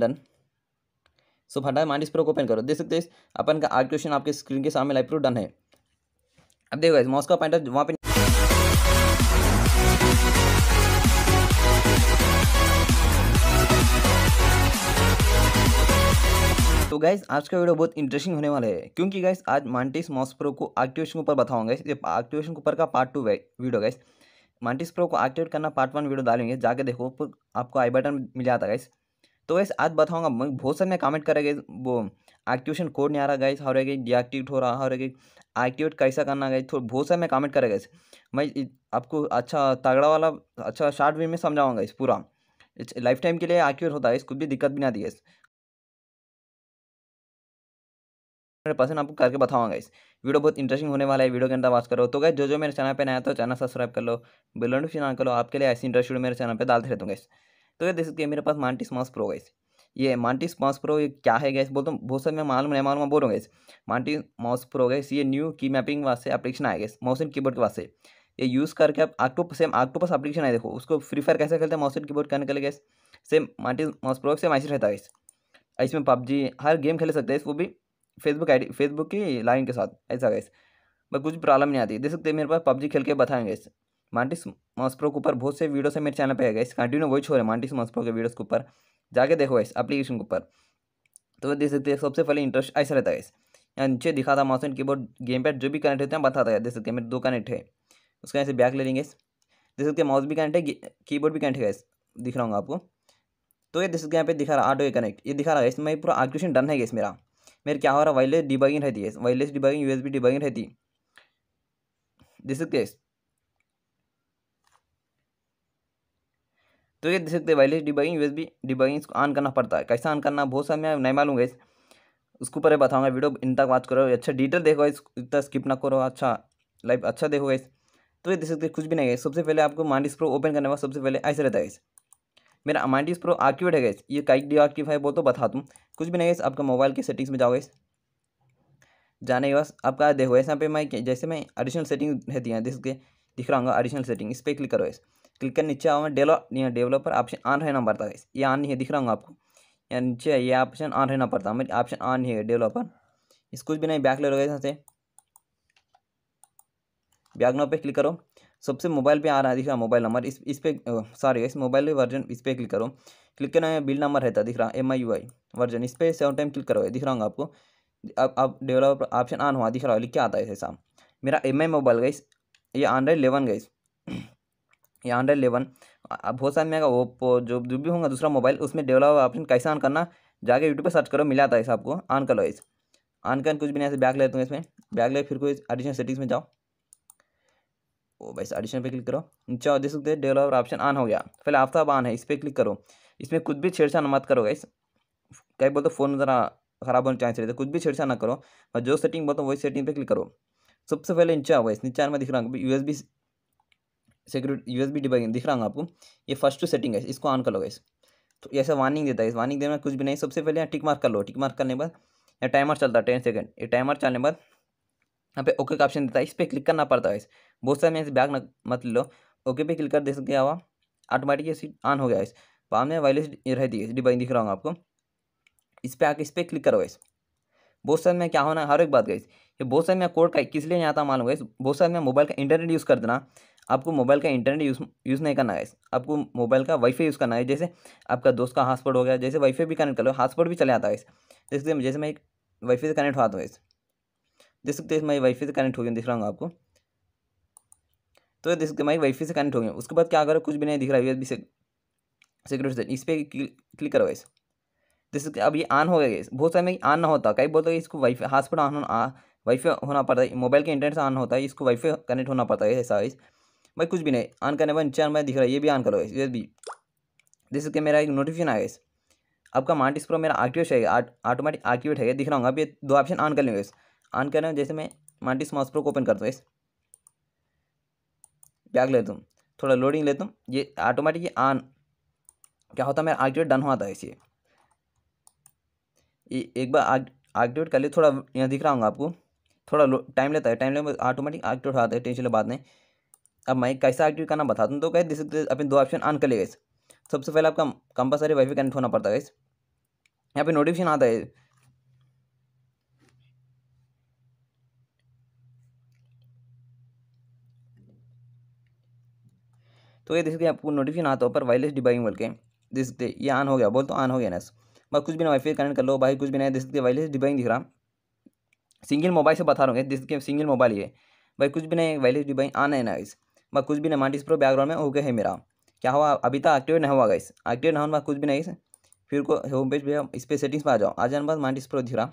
done so फटा mind इस को ओपन करो देख सकते अपन का आज क्वेश्चन आपके स्क्रीन के सामने लाइव प्रूफ डन है अब देखो इस मॉस्को पॉइंटर वहाँ पे तो गाइज आज का वीडियो बहुत इंटरेस्टिंग होने वाला है क्योंकि गाइज आज मांटिस मॉस प्रो को एक्टिवेशन के ऊपर बताऊंगा गाइस ये एक्टिवेशन के ऊपर का part two video guys Mantis pro को एक्टिवेट करना पार्ट वन वीडियो डालेंगे जाके देखो आपको आई बटन मिल जाता गाइस तो वैसे आज बताऊँगा बहुत सारे मैं कमेंट करेगा वो एक्टिवेशन कोड नहीं आ रहा गाइस हो रहेगा डीएक्टिवेट हो रहा हो रहेगा एक्टिवेट कैसा करना गाइस थोड़ा बहुत सारे में कमेंट करेगा गाइस मैं आपको अच्छा तगड़ा वाला अच्छा शार्ट वे में समझाऊंगा इस पूरा लाइफ टाइम के लिए एक्टिवेट होता है इस कुछ भी दिक्कत भी ना दी गाइस परसेंट आपको करके बताऊंगा इस वीडियो बहुत इंटरेस्टिंग होने वाला है वीडियो के अंदर बात करो तो गए जो जो मेरे चैनल पर नया तो चैनल सब्सक्राइब कर लो बिल नोटिफिकेशन लो आपके लिए ऐसी इंटरेस्ट मेरे चैनल पर डालते रहते हैं गाइस तो ये देख सकते हैं मेरे पास मांटिस माउस प्रो गैस ये मांटिस माउस प्रो ये क्या है गैस बोलता हूँ बहुत सारे मैं मालूम नहीं मालूम बोल रहा हूँ guys Mantis mouse pro guys ये न्यू की मैपिंग वास्ते अपलिकेशन आया गैस माउस एंड कीबोर्ड के वास्ते ये यूज़ करके आप आक्टोप सेम पास अपलिकेशन आए देखो उसको फ्री फायर कैसे खेलते हैं माउस एंड कीबोर्ड करने के लिए guys same Mantis mouse pro same ऐसे रहता है गैस इसमें पबजी हर गेम खेल सकते हैं वो भी फेसबुक आई फेसबुक की लाइन के साथ ऐसा गैस बस कुछ प्रॉब्लम नहीं आती देख सकते मेरे पास पबजी खेल के बताएंगे मांटिस मॉस्प्रो के ऊपर बहुत से वीडियोस है मेरे चैनल पे है गए कंटिन्यू वही छोड़े मांटिस मॉस्प्रो के वीडियोस के ऊपर जाके देखो इस एप्लीकेशन के ऊपर तो देख सकते हैं सबसे पहले इंटरेस्ट ऐसा रहता है इस यहाँ नीचे दिखा था mouse and keyboard gamepad जो भी कनेक्ट होते हैं बताता है देख सकते हैं मेरे दो कनेक्ट है उसका ऐसे बैक ले लेंगे इस देख सकते हैं माउस भी कनेक्ट है कीबोर्ड भी कनेक्ट है इस दिख रहा हूँ आपको तो ये देख सकते हैं यहाँ पे दिखा रहा ऑटो ए कनेक्ट ये दिखा रहा है इसमें पूरा एप्लीकेशन डन है इस मेरा मेरे क्या हो रहा है वायरलेस डिबगिंग रहती है वायरलेस डिबगिंग यूएसबी डिबगिंग रहती देख सकते हैं तो ये देख सकते हैं वायरलेस डिबगिंग यूएसबी डिबाइन इसको ऑन करना पड़ता है कैसे ऑन करना बहुत समय नहीं मालूम गई उसके ऊपर बताऊंगा वीडियो इन तक वाच करो अच्छा डिटेल देखो इस इतना स्किप ना करो अच्छा लाइफ अच्छा देखो इस तो ये देख सकते कुछ भी नहीं है सबसे पहले आपको माइंडिस प्रो ओपन करने वाला सबसे पहले ऐसे रहता है इस मेरा माइंडिस प्रो आक्यूट है गैस ये काइक डी आक्यूफ है वो तो बता दूँ कुछ भी नहीं गैस आपका मोबाइल की सेटिंग्स में जाओ इस जाने के बाद आपका देखो ऐसा पे मैं जैसे मैं एडिशनल सेटिंग रहती है जिसके दिख रहा हूँ एडिशनल सेटिंग इस पर क्लिक करो इस क्लिक कर नीचे आओ डेवलप डेवलपर ऑप्शन ऑन रहना पड़ता है ये ऑन नहीं है दिख रहा हूँ आपको यहाँ नीचे ये ऑप्शन ऑन रहना पड़ता है ऑप्शन ऑन नहीं है डेवलपर इस कुछ भी नहीं बैक ले यहाँ से बैक नंबर पे क्लिक करो सबसे मोबाइल पे आ रहा है दिख रहा मोबाइल नंबर इस इस पर सॉरी इस मोबाइल वर्जन इस पर क्लिक करो क्लिक करना है बिल नंबर रहता दिख रहा M I U I version इस पर सेवन टाइम क्लिक करो दिख रहा हूँ आपको अब अब डेवलपर ऑप्शन ऑन हुआ दिख रहा है लिख के आता है ऐसा मेरा एम आई मोबाइल गई ये ऑन रहा है इलेवन गई या हंड्रेड इलेवन बहुत सारे मेगा ओप्पो जो जो भी होगा दूसरा मोबाइल उसमें डेवलप ऑप्शन कैसे ऑन करना जाके यूट्यूब पर सर्च करो मिला था इस आपको ऑन करो इस ऑन कर कुछ भी नहीं ऐसे बैक लेते हैं इसमें बैक ले फिर कोई एडिशनल सेटिंग्स में जाओ ओ भाई एडिशनल पे क्लिक करो नीचे देख सकते हैं डेवलपर ऑप्शन ऑन हो गया पहले आफ्ता ऑन है इस पर क्लिक करो इसमें कुछ भी छेड़छाड़ मत करो इस कहीं बोलते फ़ोन ज़रा खराब होने चांस रहते कुछ भी छेड़छाड़ ना करो जो सेटिंग बोलते वही सेटिंग पर क्लिक करो सबसे पहले नीचे आओ इस नीचे में दिख रहा हूँ U S security U S B debugging दिख रहा हूँ आपको ये फर्स्ट टू सेटिंग है इसको ऑन कर लो इस तो ऐसा वार्निंग देता है इस वार्निंग देने में कुछ भी नहीं सबसे पहले यहाँ टिक मार्क कर लो टिक मार्क करने के बाद यहाँ टाइमर चलता है टेन सेकंड ये टाइमर चलने बाद यहाँ पे ओके का ऑप्शन देता है इस पर क्लिक करना पड़ता है इस बहुत सारे में बैग मत लो ओके पे क्लिक कर दे गया हुआ ऑटोमेटिक सीट ऑन हो गया इस बाद में वायरलेस रहती है डिबाइंग दिख रहा हूँ आपको इस पर आके इस पर क्लिक करो इस बहुत सारे में क्या होना हर एक बात गई ये बहुत सारे मैं कोड का लिए नहीं आता मालूम गाइस बहुत सारे मैं मोबाइल का इंटरनेट यूज़ कर देना आपको मोबाइल का इंटरनेट यूज़ यूज़ नहीं करना है आपको मोबाइल का वाईफाई यूज़ करना है जैसे आपका दोस्त का हॉस्पॉट हो गया जैसे वाईफाई भी कनेक्ट कर लो हॉस्पॉट भी चले आता है जैसे जैसे मैं एक वाईफाई से कनेक्ट हुआ था देख सकते मैं वाईफाई से कनेक्ट हो गया दिख रहा हूँ आपको तो देख सकते मैं वाईफाई से कनेक्ट हो गया उसके बाद क्या करो कुछ भी नहीं दिख रहा है यूएसबी से इस पर क्लिक करो इस देख सकते अब ये ऑन हो गया बहुत सारे में ऑन ना होता कई बोलते इसको वाईफाई हॉस्पिटल ऑन वाईफाई होना पड़ता है मोबाइल के इंटरनेट से ऑन होता है इसको वाईफाई कनेक्ट होना पड़ता है ऐसा इस भाई कुछ भी नहीं ऑन करने पर नीचे मैं दिख रहा है ये भी ऑन करो ये भी जैसे कि मेरा एक नोटिफिकेशन आया इस आपका मार्टिस प्रो मेरा एक्टिवेट है ऑटोमेटिक एक्टिवेट है दिख रहा हूँ अब ये दो ऑप्शन ऑन कर लेंगे इस ऑन कर रहे जैसे मैं मार्टिस माउस प्रो को ओपन करता हूँ इस बैग लेता हूँ थोड़ा लोडिंग लेता हूँ ये ऑटोमेटिक ये ऑन क्या होता है मेरा एक्टिवेट डन हुआ था इसे एक बार एक्टिवेट कर लिए थोड़ा यहाँ दिख रहा हूँ आपको थोड़ा टाइम लेता है टाइम लेने ऑटोमेटिक एक्टिव हो जाता है टेंशन बात नहीं अब मैं कैसा एक्टिवेट करना बताता हूँ तो गए दिस अपने दो ऑप्शन ऑन कर ले गए सबसे पहले आपका कंपलसरी वाई फाई कनेक्ट होना पड़ता है यहाँ पे नोटिफिकेशन आता है तो ये देखिए आपको नोटिफिकेशन आता है ऊपर वायरलेस डिबाइंग बोल के दिखते ये ऑन हो गया बोल तो ऑन हो गया ना बस कुछ भी ना वाईफाई कनेक्ट कर लो भाई कुछ भी नहीं दिखते वायरलेस डिबाइंग दिख रहा सिंगल मोबाइल से बता रहा हूँ जिसके सिंगल मोबाइल ये भाई कुछ भी नहीं वैल्यू भी भाई आना है ना इस मैं कुछ भी नहीं मान प्रो बैकग्राउंड में हो गया है मेरा क्या हुआ अभी तक एक्टिवेट नहीं हुआ गाइस एक्टिवेट ना होने कुछ भी नहीं फिर को होम पेज भैया इस पर सेटिंग्स पर आ जाओ आ जाने बाद मान प्रो दिख रहा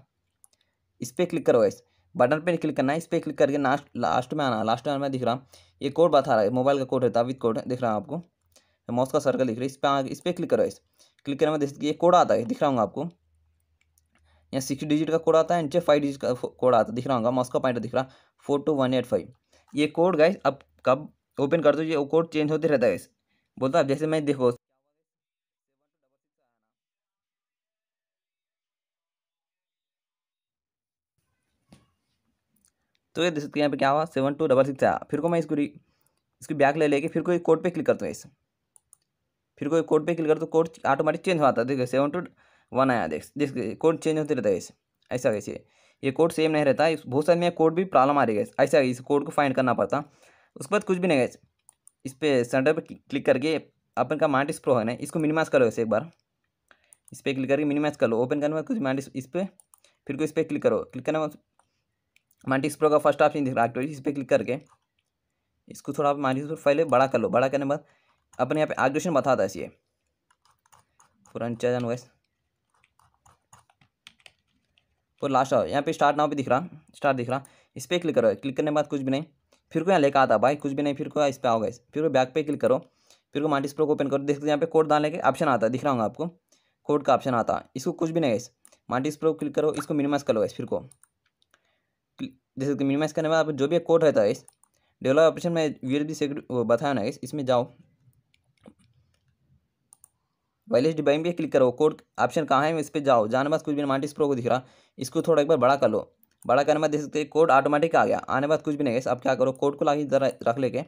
इस पर क्लिक करो गाइस बटन पे क्लिक करना है इस पर क्लिक करके लास्ट लास्ट में आना लास्ट में दिख रहा ये कोड बता रहा है मोबाइल का कोड रहता है विद कोड दिख रहा है आपको मॉस का सर्कल दिख रहा है इस पर इस पर क्लिक करो इस क्लिक करने में देख ये कोड आता है दिख रहा हूँ आपको यहाँ सिक्स डिजिट का कोड आता है नीचे फाइव डिजिट का कोड आता है दिख रहा होगा माउस पॉइंट दिख रहा four two one eight five ये कोड गाइस अब कब ओपन कर दो ये कोड चेंज होते रहता है गाइस बोलता है जैसे मैं देखो तो ये देख सकते हैं यहाँ पे क्या हुआ सेवन टू डबल सिक्स आया फिर को मैं इसको इसको बैक ले लेके फिर कोई कोड पे क्लिक करता हूँ इस फिर कोई कोड पे क्लिक करता तो कोड ऑटोमेटिक चेंज हो जाता है देखिए सेवन टू वन आया देख देख कोड चेंज होते रहता है ऐसे ऐसा कैसे ये कोड सेम नहीं रहता है बहुत सारे में कोड भी प्रॉब्लम आ रही है ऐसा इस कोड को फाइंड करना पड़ता उसके बाद कुछ भी नहीं गए इस पर सेंटर पर क्लिक करके अपन का मार्टिस प्रो है ना इसको मिनिमाइज करो ऐसे एक बार इस पर क्लिक करके मिनिमाइज कर लो ओपन करने के बाद कुछ मार्टिस इस पर फिर को इस पर क्लिक करो क्लिक करने के बाद मार्टिस प्रो का फर्स्ट ऑप्शन दिख रहा है इस पर क्लिक करके इसको थोड़ा आप स्प्रो प्रो पहले बड़ा कर लो बड़ा करने के बाद अपने यहाँ पे आग्रेशन बताता है ये पुरानी चार जान वैसे और लास्ट आओ यहाँ पे स्टार्ट नाउ भी दिख रहा स्टार्ट दिख रहा इस पर क्लिक करो क्लिक करने के बाद कुछ भी नहीं फिर को यहाँ लेकर आता भाई कुछ भी नहीं फिर को इस पर आओगे फिर को बैक पे क्लिक करो फिर को मार्टिस स्प्रो को ओपन करो देख यहाँ पे कोड डालने के ऑप्शन आता है दिख रहा होगा आपको कोड का ऑप्शन आता है इसको कुछ भी नहीं गैस मार्टिस स्प्रो क्लिक करो इसको मिनिमाइज कर लो फिर को जैसे कि मिनिमाइज करने के बाद जो भी कोड रहता है इस डेवलप ऑप्शन में वीर भी बताया ना इसमें जाओ वायलेस डिबाइन भी क्लिक करो कोड ऑप्शन कहाँ है इस पर जाओ जाने बाद कुछ भी मांटिस प्रो को दिख रहा इसको थोड़ा एक बार बड़ा कर लो बड़ा करने बाद देख सकते कोड ऑटोमेटिक आ गया आने बाद कुछ भी नहीं है अब क्या करो कोड को ला जरा रख लेके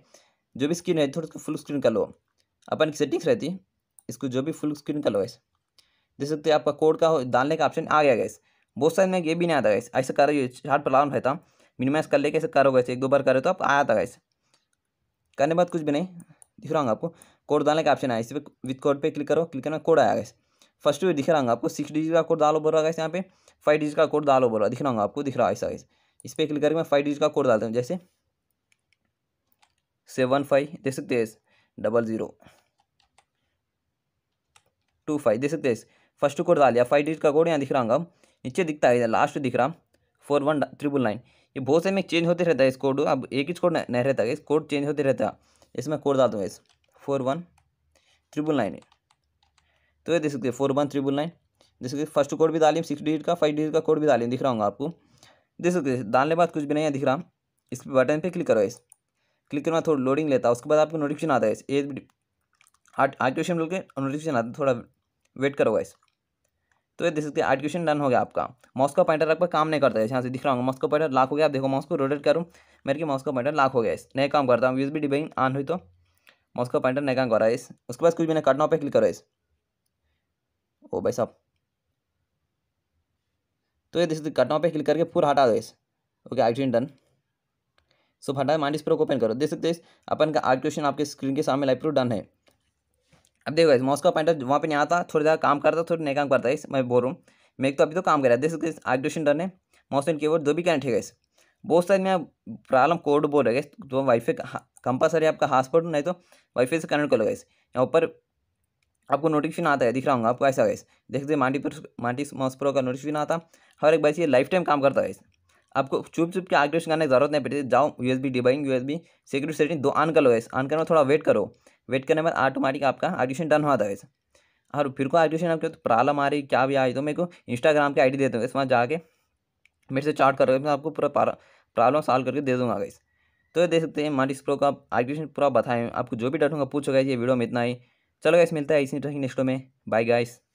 जो भी स्क्रीन है थोड़ा फुल स्क्रीन कर लो अपन की सेटिंग्स रहती इसको जो भी फुल स्क्रीन कर लो गैस देख सकते आपका कोड का डालने का ऑप्शन आ गया गैस बहुत सारे में ये भी नहीं आता गैस ऐसे रही है हार्ट प्रॉब्लम रहता मिनिमाइज कर लेके ऐसे करो गैस एक दो बार करे तो आप आया था गैस करने बाद कुछ भी नहीं दिख रहा हूँ आपको कोड डालने का ऑप्शन है इस पर विथ कोड पे क्लिक करो क्लिक करना कोड आया गया फर्स्ट वे दिख रहा हूँ आपको सिक्स डिजिट का कोड डालो बोल रहा है यहाँ पे फाइव डिजिट का कोड डालो बोल रहा दिख रहा हूँ आपको दिख रहा है ऐसा इस पर क्लिक करके मैं फाइव डिजिट का कोड डालता हूँ जैसे सेवन फाइव दे सकते हैं डबल ज़ीरो टू फाइव दे सकते हैं फर्स्ट कोड डाल दिया फाइव डिजिट का कोड यहाँ दिख रहा हूँ नीचे दिखता है लास्ट दिख रहा फोर वन ट्रिपल नाइन ये बहुत से में चेंज होते रहता है इस कोड अब एक ही कोड नहीं रहता है इस कोड चेंज होते रहता है इसमें कोड डाल दूँगा इस फोर वन ट्रिपल नाइन तो ये देख सकते हैं फोर वन ट्रिपल नाइन देख सकते फर्स्ट कोड भी डालिए सिक्स डिजिट का फाइव डिजिट का कोड भी डालिए दिख रहा हूँ आपको देख सकते डालने के बाद कुछ भी नहीं दिख रहा इस बटन पर क्लिक करो इस क्लिक करना थोड़ा लोडिंग लेता है उसके बाद आपको नोटिफिकेशन आता है इस एट आठ आठ क्वेश्चन बोल के नोटिफिकेशन आता है थोड़ा वेट करो इस तो ये देख सकते हैं आठ क्वेश्चन डन हो गया आपका मॉस्को पॉइंटर आपका काम नहीं करता है यहाँ से दिख रहा हूँ मॉस्को पॉइंटर लाख हो गया आप देखो मॉस्को रोटेट करूँ मेरे की मॉस्को पॉइंटर लाख हो गया इस नहीं काम करता हूँ यूज भी डिबाइंग ऑन हुई तो मॉस्को पॉइंटर नहीं काम कर रहा है इस उसके बाद कुछ भी नहीं करना पे क्लिक करो इस ओ भाई साहब तो ये देख सकते कटनाव पे क्लिक करके पूरा हटा दो इस ओके एक्शन डन सो फटा माइंड स्प्रो को ओपन करो देख सकते हैं अपन का आठ क्वेश्चन आपके स्क्रीन के सामने लाइव प्रूफ डन है अब देखो इस मॉस्को पॉइंट वहाँ पे नहीं आता थोड़ी देर काम करता थोड़ी नहीं काम करता है मैं बोल रहा हूँ मैं तो अभी तो काम कर रहा है दिस आर्टिशन डन है मॉस्को कीबोर्ड दो भी कैंट है इस बहुत सारे मैं प्रॉब्लम कोड बोल रहे तो वाईफाई कंपलसरी हाँ, आपका हॉटस्पॉट नहीं तो वाईफाई से कनेक्ट कर लो इस यहाँ ऊपर आपको नोटिफिकेशन आता है दिख रहा हूँ आपको ऐसा गाइस देखते माटी पर माटी माउस का नोटिफिकेशन आता हर एक बाइस ये लाइफ टाइम काम करता है इस आपको चुप चुप के आग्रेशन करने की जरूरत नहीं पड़ती जाओ U S B debugging U S B security setting दो ऑन कर लो इस ऑन करना थोड़ा वेट करो वेट करने बाद ऑटोमेटिक आपका एडमिशन डन हुआ था और फिर को एडमिशन आपके तो प्रॉब्लम आ रही क्या भी आई तो मेरे को इंस्टाग्राम की आईडी दूँगा इस इसमें जाके मेरे से चार्ट करके मैं आपको पूरा प्रॉब्लम सॉल्व करके दे दूँगा गाइस तो ये देख सकते हैं मार्टिस प्रो का एडमिशन पूरा बताएं आपको जो भी डाउट होगा पूछो ये वीडियो में इतना ही चलो गाइस मिलता है इसी तरह नेक्स्ट में बाय गाइस